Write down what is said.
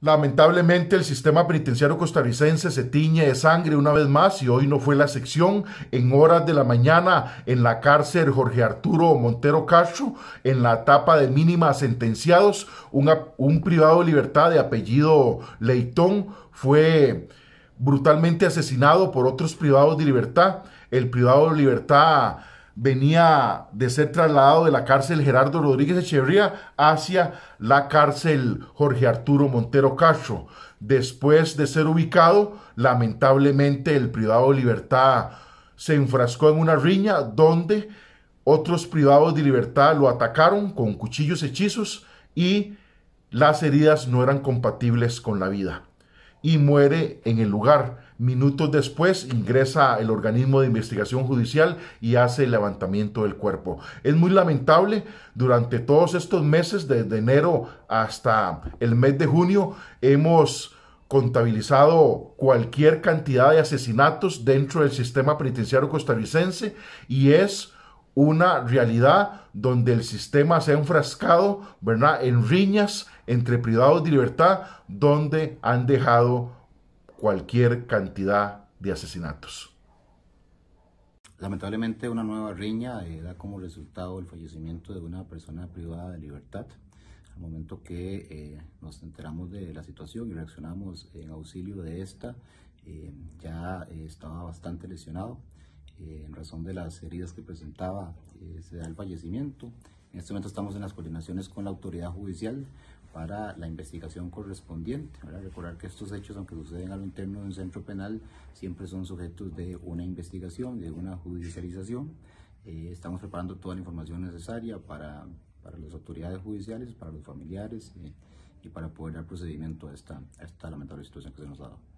Lamentablemente el sistema penitenciario costarricense se tiñe de sangre una vez más y hoy no fue la sección. En horas de la mañana en la cárcel Jorge Arturo Montero Castro, en la etapa de mínimas sentenciados, un privado de libertad de apellido Leitón fue brutalmente asesinado por otros privados de libertad. El privado de libertad venía de ser trasladado de la cárcel Gerardo Rodríguez Echeverría hacia la cárcel Jorge Arturo Montero Castro. Después de ser ubicado, lamentablemente el privado de libertad se enfrascó en una riña donde otros privados de libertad lo atacaron con cuchillos hechizos y las heridas no eran compatibles con la vida y muere en el lugar. Minutos después ingresa el organismo de investigación judicial y hace el levantamiento del cuerpo. Es muy lamentable, durante todos estos meses, desde enero hasta el mes de junio, hemos contabilizado cualquier cantidad de asesinatos dentro del sistema penitenciario costarricense y es una realidad donde el sistema se ha enfrascado ¿verdad? en riñas, entre privados de libertad donde han dejado cualquier cantidad de asesinatos. Lamentablemente una nueva riña eh, da como resultado el fallecimiento de una persona privada de libertad. Al momento que eh, nos enteramos de la situación y reaccionamos en auxilio de esta, eh, ya estaba bastante lesionado. en razón de las heridas que presentaba, se da el fallecimiento. En este momento estamos en las coordinaciones con la autoridad judicial para la investigación correspondiente. Recordar que estos hechos, aunque suceden a lo interno de un centro penal, siempre son sujetos de una investigación, de una judicialización. Eh, estamos preparando toda la información necesaria para, las autoridades judiciales, para los familiares eh, y para poder dar procedimiento a esta, a esta lamentable situación que se nos ha dado.